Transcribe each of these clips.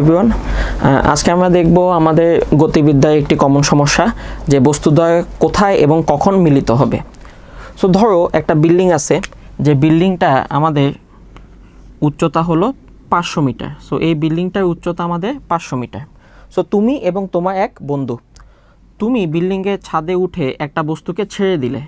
everyone আজকে আমরা দেখব আমাদের গতিবিদ্যায় একটি কমন সমস্যা যে বস্তুদ্বয় কোথায় এবং কখন মিলিত হবে সো ধরো একটা বিল্ডিং আছে যে বিল্ডিংটা আমাদের উচ্চতা হলো পাঁচশো মিটার সো এই বিল্ডিংটার উচ্চতা আমাদের পাঁচশো মিটার সো তুমি এবং তোমার এক বন্ধু তুমি বিল্ডিংয়ের ছাদে উঠে একটা বস্তুকে ছেড়ে দিলে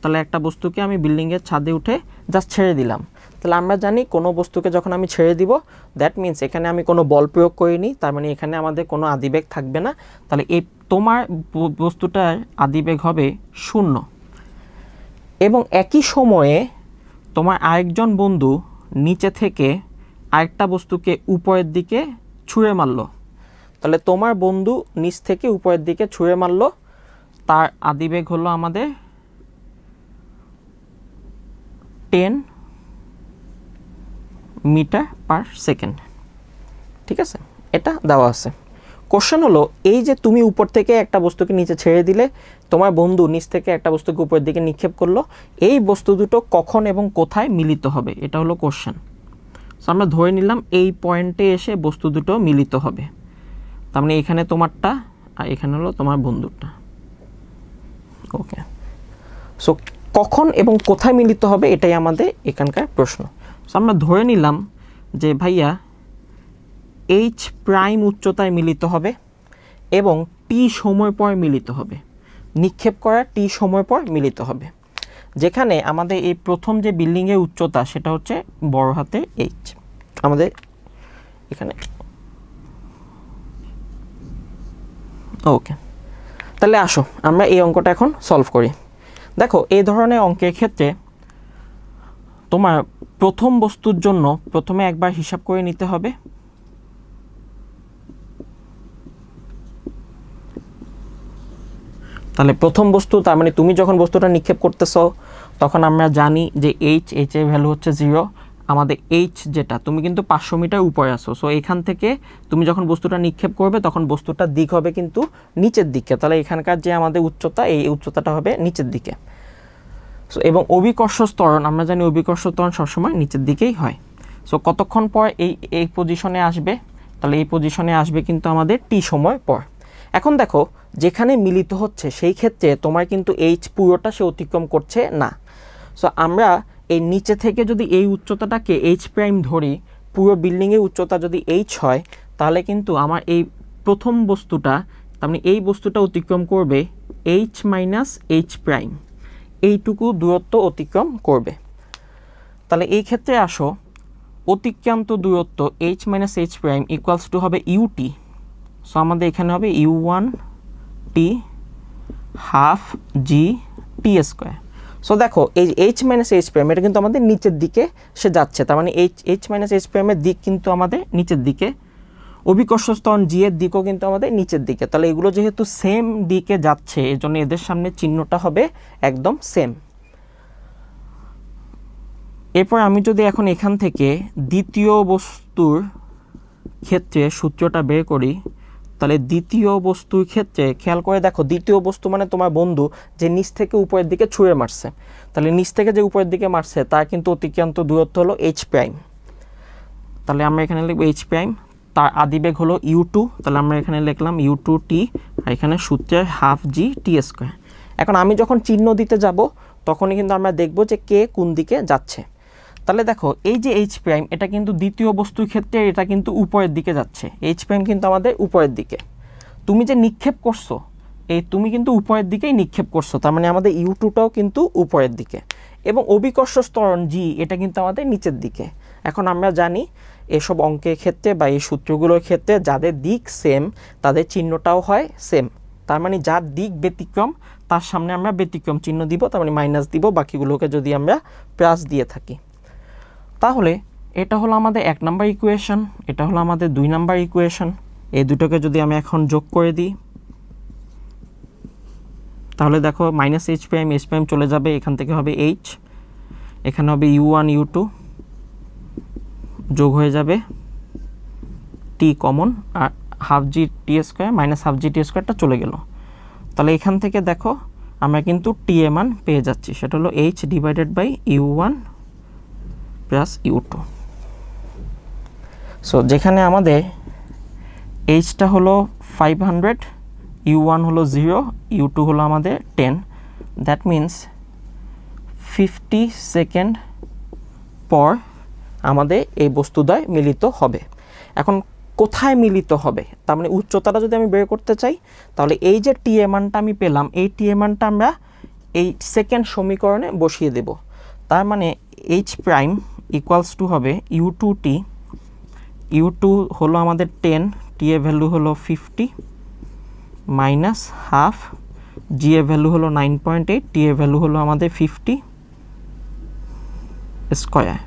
তাহলে একটা বস্তুকে আমি বিল্ডিংয়ের ছাদে উঠে জাস্ট ছেড়ে দিলাম তাহলে আমরা জানি কোনো বস্তুকে যখন আমি ছেড়ে দিব দ্যাট মিন্স এখানে আমি কোনো বল প্রয়োগ করিনি তার মানে এখানে আমাদের কোনো আদিবেগ থাকবে না তাহলে এই তোমার বস্তুটার আদিবেগ হবে শূন্য এবং একই সময়ে তোমার আরেকজন বন্ধু নিচে থেকে আরেকটা বস্তুকে উপরের দিকে ছুঁড়ে মারলো তাহলে তোমার বন্ধু নিচ থেকে উপরের দিকে ছুঁড়ে মারলো তার আদিবেগ হলো আমাদের টেন মিটার পার সেকেন্ড ঠিক আছে এটা দেওয়া আছে কোশ্চেন হলো এই যে তুমি উপর থেকে একটা বস্তুকে নিচে ছেড়ে দিলে তোমার বন্ধু নিচ থেকে একটা বস্তুকে উপরের দিকে নিক্ষেপ করলো এই বস্তু দুটো কখন এবং কোথায় মিলিত হবে এটা হলো কোশ্চেন সো আমরা ধরে নিলাম এই পয়েন্টে এসে বস্তু দুটো মিলিত হবে তার মানে এখানে তোমারটা আর এখানে হলো তোমার বন্ধুরটা ওকে সো কখন এবং কোথায় মিলিত হবে এটাই আমাদের এখানকার প্রশ্ন সো আমরা ধরে নিলাম যে ভাইয়া এইচ প্রাইম উচ্চতায় মিলিত হবে এবং টি সময় পর মিলিত হবে নিক্ষেপ করা টি সময় পর মিলিত হবে যেখানে আমাদের এই প্রথম যে বিল্ডিংয়ের উচ্চতা সেটা হচ্ছে বড় হাতে এইচ আমাদের এখানে ওকে তাহলে আসো আমরা এই অঙ্কটা এখন সলভ করি দেখো এই ধরনের অঙ্কের ক্ষেত্রে তোমার প্রথম বস্তুর জন্য প্রথমে একবার হিসাব করে নিতে হবে তাহলে প্রথম বস্তু তার মানে তুমি যখন বস্তুটা নিক্ষেপ করতেছো তখন আমরা জানি যে এইচ এইচ এর ভ্যালু হচ্ছে জিরো আমাদের এইচ যেটা তুমি কিন্তু পাঁচশো মিটার উপরে আসো সো এখান থেকে তুমি যখন বস্তুটা নিক্ষেপ করবে তখন বস্তুটা দিক হবে কিন্তু নিচের দিকে তাহলে এখানকার যে আমাদের উচ্চতা এই উচ্চতাটা হবে নিচের দিকে সো এবং অভিকর্ষ ত্বরণ আমরা জানি অভিকর্ষ ত্বরণ সবসময় নিচের দিকেই হয় সো কতক্ষণ পর এই এই পজিশনে আসবে তাহলে এই পজিশনে আসবে কিন্তু আমাদের টি সময় পর এখন দেখো যেখানে মিলিত হচ্ছে সেই ক্ষেত্রে তোমার কিন্তু এইচ পুরোটা সে অতিক্রম করছে না সো আমরা এই নিচে থেকে যদি এই উচ্চতাটাকে এইচ প্রাইম ধরি পুরো বিল্ডিংয়ের উচ্চতা যদি এইচ হয় তাহলে কিন্তু আমার এই প্রথম বস্তুটা তার মানে এই বস্তুটা অতিক্রম করবে এইচ মাইনাস এইচ প্রাইম এইটুকু দূরত্ব অতিক্রম করবে তাহলে এই ক্ষেত্রে আসো অতিক্রান্ত দূরত্ব H minus H prime equals to হবে ইউটি সো আমাদের এখানে হবে U one T half G T square so দেখো এই এইচ মাইনাস এইচ প্রাইম এটা কিন্তু আমাদের নিচের দিকে সে যাচ্ছে তার মানে এইচ এইচ মাইনাস এইচ প্রাইমের দিক কিন্তু আমাদের নিচের দিকে অভিকর্ষস্থন জি এর দিকও কিন্তু আমাদের নিচের দিকে তাহলে এগুলো যেহেতু সেম দিকে যাচ্ছে এজন্য এদের সামনে চিহ্নটা হবে একদম সেম এরপর আমি যদি এখন এখান থেকে দ্বিতীয় বস্তুর ক্ষেত্রে সূত্রটা বের করি তাহলে দ্বিতীয় বস্তুর ক্ষেত্রে খেয়াল করে দেখো দ্বিতীয় বস্তু মানে তোমার বন্ধু যে নিচ থেকে উপরের দিকে ছুঁড়ে মারছে তাহলে নিচ থেকে যে উপরের দিকে মারছে তার কিন্তু অতিক্রান্ত দূরত্ব হলো এইচ প্রাইম তাহলে আমরা এখানে লিখবো এইচ প্রাইম তার আদি বেগ হলো ইউ টু তাহলে আমরা এখানে লিখলাম ইউ টু টি আর এখানে সূত্রে হাফ জি টি স্কোয়ার এখন আমি যখন চিহ্ন দিতে যাব তখনই কিন্তু আমরা দেখব যে কে কোন দিকে যাচ্ছে তাহলে দেখো এই যে এইচ প্রাইম এটা কিন্তু দ্বিতীয় বস্তুর ক্ষেত্রে এটা কিন্তু উপরের দিকে যাচ্ছে এইচ প্রাইম কিন্তু আমাদের উপরের দিকে তুমি যে নিক্ষেপ করছো এই তুমি কিন্তু উপরের দিকেই নিক্ষেপ করছো তার মানে আমাদের ইউ টুটাও কিন্তু উপরের দিকে এবং অবিকর্ষ স্তরণ জি এটা কিন্তু আমাদের নিচের দিকে এখন আমরা জানি এসব অঙ্কের ক্ষেত্রে বা এই সূত্রগুলোর ক্ষেত্রে যাদের দিক সেম তাদের চিহ্নটাও হয় সেম তার মানে যার দিক ব্যতিক্রম তার সামনে আমরা ব্যতিক্রম চিহ্ন দিব তার মানে মাইনাস দিব বাকিগুলোকে যদি আমরা প্লাস দিয়ে থাকি তাহলে এটা হলো আমাদের এক নাম্বার ইকুয়েশন এটা হলো আমাদের দুই নাম্বার ইকুয়েশন এই দুটোকে যদি আমি এখন যোগ করে দিই তাহলে দেখো minus H prime H prime চলে যাবে এখান থেকে হবে এইচ এখানে হবে ইউ ওয়ান ইউ টু যোগ হয়ে যাবে টি কমন আর half G T square minus half G T স্কোয়ারটা চলে গেল তাহলে এখান থেকে দেখো আমরা কিন্তু টি এ মান পেয়ে যাচ্ছি সেটা হলো H divided by U one plus U two so যেখানে আমাদের এইচটা হলো ফাইভ হান্ড্রেড ইউ ওয়ান হলো জিরো ইউ টু হলো আমাদের ten that means fifty second পর আমাদের এই বস্তুদ্বয় মিলিত হবে এখন কোথায় মিলিত হবে তার মানে উচ্চতাটা যদি আমি বের করতে চাই তাহলে এই যে টি এমানটা আমি পেলাম এই টি এমানটা আমরা এই সেকেন্ড সমীকরণে বসিয়ে দেব তার মানে এইচ প্রাইম ইকুয়ালস টু হবে U two T U two হলো আমাদের টেন টি এ ভ্যালু হলো ফিফটি মাইনাস হাফ জি এ ভ্যালু হলো নাইন পয়েন্ট এইট টি এ ভ্যালু হলো আমাদের ফিফটি স্কোয়ার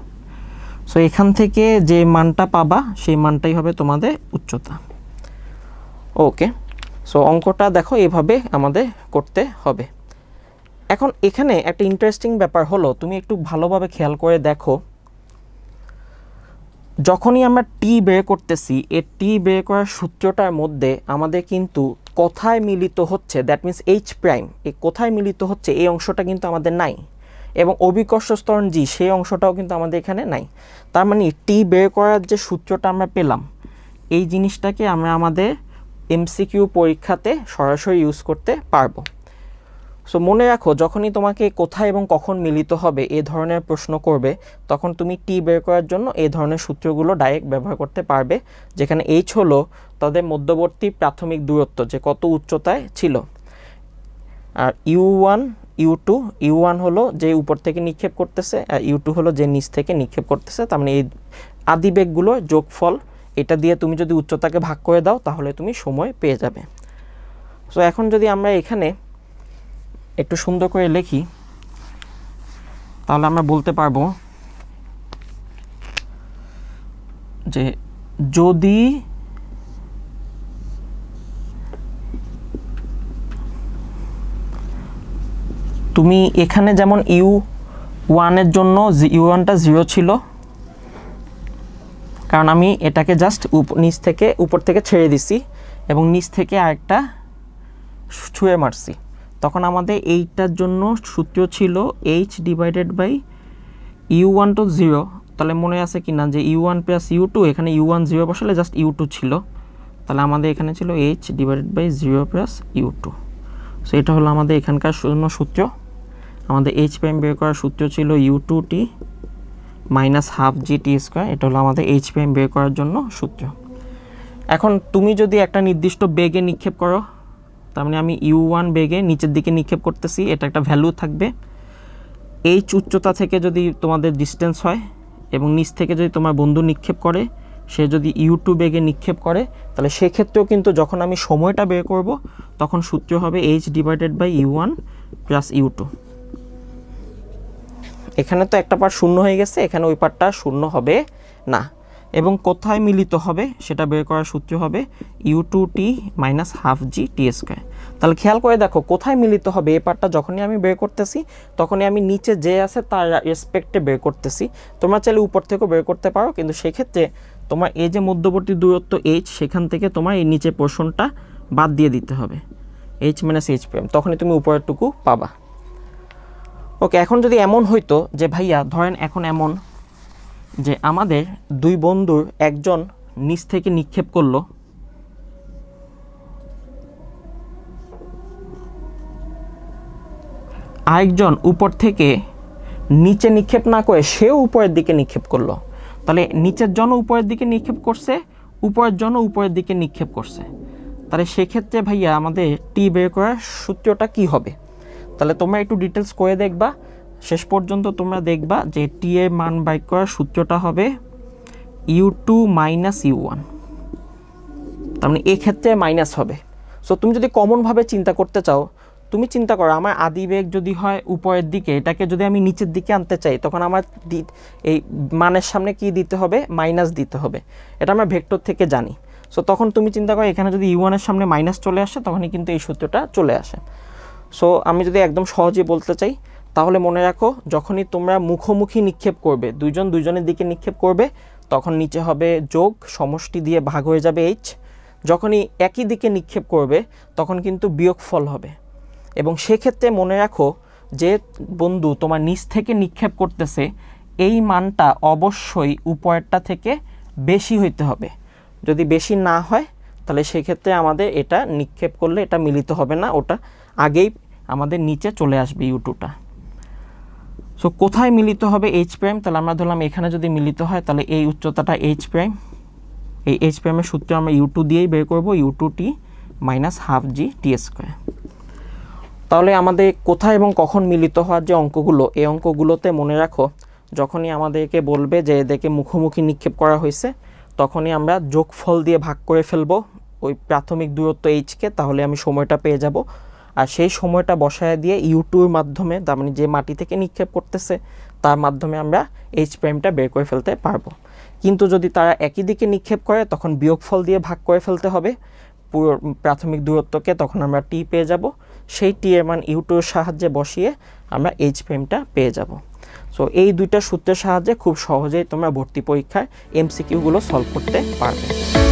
সো এখান থেকে যে মানটা পাবা সেই মানটাই হবে তোমাদের উচ্চতা ওকে সো অঙ্কটা দেখো এভাবে আমাদের করতে হবে এখন এখানে একটা ইন্টারেস্টিং ব্যাপার হলো তুমি একটু ভালোভাবে খেয়াল করে দেখো যখনই আমরা টি বের করতেছি এই টি বের করার সূত্রটার মধ্যে আমাদের কিন্তু কোথায় মিলিত হচ্ছে দ্যাট মিন্স এইচ প্রাইম এই কোথায় মিলিত হচ্ছে এই অংশটা কিন্তু আমাদের নাই এবং অভিকর্ষ স্তরণ জি সেই অংশটাও কিন্তু আমাদের এখানে নাই তার মানে টি বের করার যে সূত্রটা আমরা পেলাম এই জিনিসটাকে আমরা আমাদের এমসিকিউ পরীক্ষাতে সরাসরি ইউজ করতে পারবো সো মনে রাখো যখনই তোমাকে কোথায় এবং কখন মিলিত হবে এ ধরনের প্রশ্ন করবে তখন তুমি টি বের করার জন্য এই ধরনের সূত্রগুলো ডাইরেক্ট ব্যবহার করতে পারবে যেখানে এইচ হলো তাদের মধ্যবর্তী প্রাথমিক দূরত্ব যে কত উচ্চতায় ছিল আর U one U two U one হলো যে উপর থেকে নিক্ষেপ করতেছে আর ইউ টু হলো যে নিচ থেকে নিক্ষেপ করতেছে তার মানে এই আদিবেগগুলো যোগফল এটা দিয়ে তুমি যদি উচ্চতাকে ভাগ করে দাও তাহলে তুমি সময় পেয়ে যাবে সো এখন যদি আমরা এখানে একটু সুন্দর করে লিখি তাহলে আমরা বলতে পারবো যে যদি তুমি এখানে যেমন ইউ ওয়ানের জন্য ইউ ওয়ানটা জিরো ছিল কারণ আমি এটাকে জাস্ট নিচ থেকে উপর থেকে ছেড়ে দিছি এবং নিচ থেকে আরেকটা ছুঁয়ে মারছি তখন আমাদের এইটার জন্য সূত্র ছিল H divided by U one two zero তাহলে মনে আছে কি না যে U one plus U two এখানে ইউ ওয়ান জিরো বসালে জাস্ট ইউ টু ছিল তাহলে আমাদের এখানে ছিল H divided by zero plus U two so এটা হলো আমাদের এখানকার জন্য সূত্র আমাদের এইচ প্রাইম বের করার সূত্র ছিল U two T minus half G T square এটা হলো আমাদের এইচ প্রাইম বের করার জন্য সূত্র এখন তুমি যদি একটা নির্দিষ্ট বেগে নিক্ষেপ করো তার মানে আমি ইউ ওয়ান বেগে নিচের দিকে নিক্ষেপ করতেছি এটা একটা ভ্যালু থাকবে এইচ উচ্চতা থেকে যদি তোমাদের ডিস্টেন্স হয় এবং নিচ থেকে যদি তোমার বন্ধু নিক্ষেপ করে সে যদি ইউটু বেগে নিক্ষেপ করে তাহলে সেক্ষেত্রেও কিন্তু যখন আমি সময়টা বের করব তখন সূত্র হবে H divided by U one plus U two এখানে তো একটা পার্ট শূন্য হয়ে গেছে এখানে ওই পার্টটা শূন্য হবে না এবং কোথায় মিলিত হবে সেটা বের করার সূত্র হবে U two T minus half G T square তাহলে খেয়াল করে দেখো কোথায় মিলিত হবে এ পার্টটা যখনই আমি বের করতেছি তখনই আমি নিচে যে আছে তার রেসপেক্টে বের করতেছি তোমরা চাইলে উপর থেকেও বের করতে পারো কিন্তু সেক্ষেত্রে তোমার এই যে মধ্যবর্তী দূরত্ব এইচ সেখান থেকে তোমার এই নিচে পোর্শনটা বাদ দিয়ে দিতে হবে এইচ মাইনাস এইচ প্রেম তখনই তুমি উপরেরটুকু পাবা ওকে এখন যদি এমন হইতো যে ভাইয়া ধরেন এখন এমন যে আমাদের দুই বন্ধুর একজন নিচ থেকে নিক্ষেপ করলো আরেকজন উপর থেকে নিচে নিক্ষেপ না করে সেও উপরের দিকে নিক্ষেপ করলো তাহলে নিচের জন উপরের দিকে নিক্ষেপ করছে উপরের জন উপরের দিকে নিক্ষেপ করছে তাহলে সেক্ষেত্রে ভাইয়া আমাদের টি বের করার সূত্রটা কি হবে তাহলে তোমরা একটু ডিটেলস করে দেখবা শেষ পর্যন্ত তোমরা দেখবা যে টি এর মান বাই করার সূত্রটা হবে U two minus U one তার মানে এক্ষেত্রে মাইনাস হবে সো তুমি যদি কমনভাবে চিন্তা করতে চাও তুমি চিন্তা করো আমার আদি বেগ যদি হয় উপরের দিকে এটাকে যদি আমি নিচের দিকে আনতে চাই তখন আমার এই মানের সামনে কি দিতে হবে মাইনাস দিতে হবে এটা আমরা ভেক্টর থেকে জানি সো তখন তুমি চিন্তা করো এখানে যদি ইউ ওয়ানের সামনে মাইনাস চলে আসে তখনই কিন্তু এই সূত্রটা চলে আসে সো আমি যদি একদম সহজে বলতে চাই তাহলে মনে রাখো যখনই তোমরা মুখোমুখি নিক্ষেপ করবে দুইজন দুজনের দিকে নিক্ষেপ করবে তখন নিচে হবে যোগ সমষ্টি দিয়ে ভাগ হয়ে যাবে এইচ যখনই একই দিকে নিক্ষেপ করবে তখন কিন্তু বিয়োগফল হবে এবং সেক্ষেত্রে মনে রাখো যে বন্ধু তোমার নিচ থেকে নিক্ষেপ করতেছে এই মানটা অবশ্যই উপরেরটা থেকে বেশি হইতে হবে যদি বেশি না হয় তাহলে সেক্ষেত্রে আমাদের এটা নিক্ষেপ করলে এটা মিলিত হবে না ওটা আগেই আমাদের নিচে চলে আসবে ইউ টুটা সো কোথায় মিলিত হবে এইচ প্রাইম তাহলে আমরা ধরলাম এখানে যদি মিলিত হয় তাহলে এই উচ্চতাটা এইচ প্রাইম এই এইচ প্রাইমের সূত্র আমরা ইউ টু দিয়েই বের করবো U two T minus half G T square তাহলে আমাদের কোথায় এবং কখন মিলিত হওয়ার যে অঙ্কগুলো এই অঙ্কগুলোতে মনে রাখো যখনই আমাদেরকে বলবে যে এদেরকে মুখোমুখি নিক্ষেপ করা হয়েছে তখনই আমরা যোগফল দিয়ে ভাগ করে ফেলবো ওই প্রাথমিক দূরত্ব এইচকে তাহলে আমি সময়টা পেয়ে যাব আর সেই সময়টা বসায় দিয়ে ইউটিউবের মাধ্যমে তার মানে যে মাটি থেকে নিক্ষেপ করতেছে তার মাধ্যমে আমরা এইচ প্রাইমটা বের করে ফেলতে পারবো কিন্তু যদি তারা একই দিকে নিক্ষেপ করে তখন বিয়োগফল দিয়ে ভাগ করে ফেলতে হবে পুরো প্রাথমিক দূরত্বকে তখন আমরা টি পেয়ে যাব সেই টি এর মান ইউটিউবের সাহায্যে বসিয়ে আমরা এইচ প্রাইমটা পেয়ে যাব সো এই দুইটা সূত্রের সাহায্যে খুব সহজেই তোমরা ভর্তি পরীক্ষায় এমসিকিউগুলো সলভ করতে পারবে